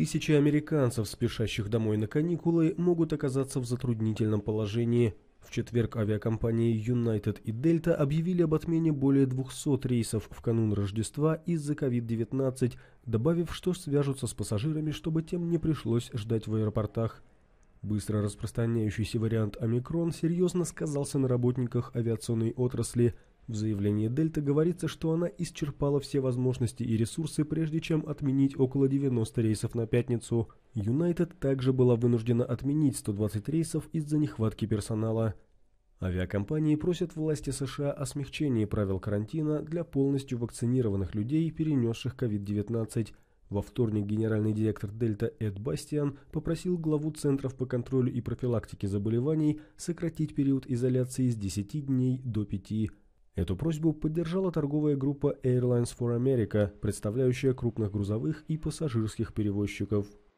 Тысячи американцев, спешащих домой на каникулы, могут оказаться в затруднительном положении. В четверг авиакомпании United и Delta объявили об отмене более 200 рейсов в канун Рождества из-за COVID-19, добавив, что свяжутся с пассажирами, чтобы тем не пришлось ждать в аэропортах. Быстро распространяющийся вариант омикрон серьезно сказался на работниках авиационной отрасли – в заявлении Дельта говорится, что она исчерпала все возможности и ресурсы, прежде чем отменить около 90 рейсов на пятницу. Юнайтед также была вынуждена отменить 120 рейсов из-за нехватки персонала. Авиакомпании просят власти США о смягчении правил карантина для полностью вакцинированных людей, перенесших COVID-19. Во вторник генеральный директор Дельта Эд Бастиан попросил главу Центров по контролю и профилактике заболеваний сократить период изоляции с 10 дней до 5 Эту просьбу поддержала торговая группа Airlines for America, представляющая крупных грузовых и пассажирских перевозчиков –